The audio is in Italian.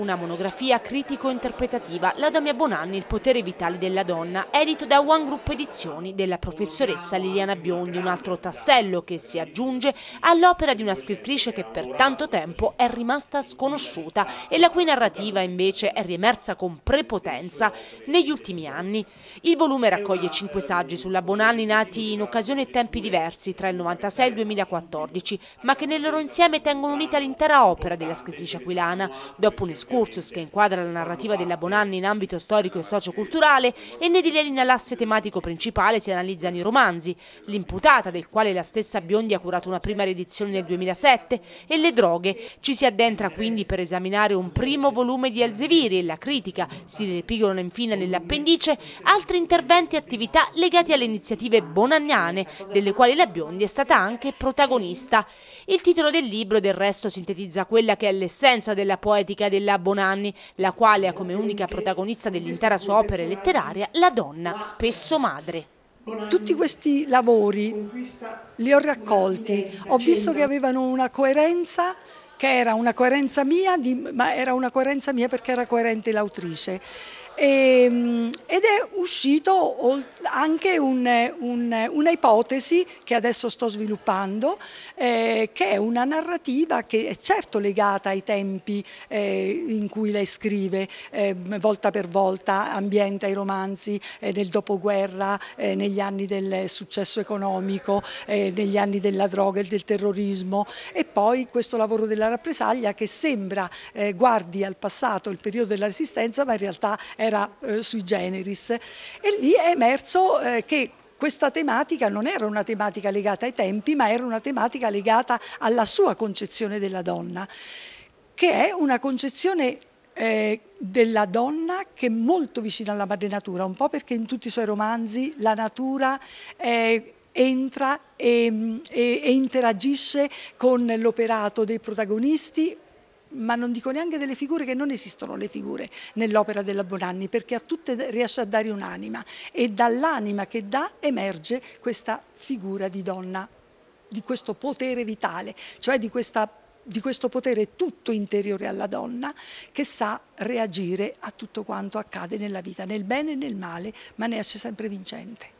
una monografia critico-interpretativa La Damia Bonanni, il potere vitale della donna, edito da One Group Edizioni della professoressa Liliana Biondi, un altro tassello che si aggiunge all'opera di una scrittrice che per tanto tempo è rimasta sconosciuta e la cui narrativa invece è riemersa con prepotenza negli ultimi anni. Il volume raccoglie cinque saggi sulla Bonanni nati in occasione e tempi diversi tra il 96 e il 2014, ma che nel loro insieme tengono unita l'intera opera della scrittrice aquilana, dopo un'esclusione excursus che inquadra la narrativa della Bonanni in ambito storico e socioculturale e ne dilena l'asse tematico principale si analizzano i romanzi, l'imputata del quale la stessa Biondi ha curato una prima riedizione nel 2007 e le droghe. Ci si addentra quindi per esaminare un primo volume di Elzeviri e la critica, si repigolano infine nell'appendice altri interventi e attività legati alle iniziative bonanniane, delle quali la Biondi è stata anche protagonista. Il titolo del libro del resto sintetizza quella che è l'essenza della poetica della Raffaella Bonanni, la quale ha come unica protagonista dell'intera sua opera letteraria la donna, spesso madre. Tutti questi lavori li ho raccolti, ho visto che avevano una coerenza che era una coerenza mia, di, ma era una coerenza mia perché era coerente l'autrice e, ehm, ed è uscito anche un, un, una ipotesi che adesso sto sviluppando, eh, che è una narrativa che è certo legata ai tempi eh, in cui lei scrive, eh, volta per volta ambienta i romanzi eh, nel dopoguerra, eh, negli anni del successo economico, eh, negli anni della droga e del terrorismo e poi questo lavoro della rappresaglia che sembra guardi al passato, il periodo della resistenza, ma in realtà era eh, sui generis e lì è emerso eh, che questa tematica non era una tematica legata ai tempi ma era una tematica legata alla sua concezione della donna che è una concezione eh, della donna che è molto vicina alla madre natura, un po' perché in tutti i suoi romanzi la natura eh, entra e, mm, e, e interagisce con l'operato dei protagonisti ma non dico neanche delle figure che non esistono le figure nell'opera della Bonanni perché a tutte riesce a dare un'anima e dall'anima che dà emerge questa figura di donna, di questo potere vitale, cioè di, questa, di questo potere tutto interiore alla donna che sa reagire a tutto quanto accade nella vita, nel bene e nel male, ma ne esce sempre vincente.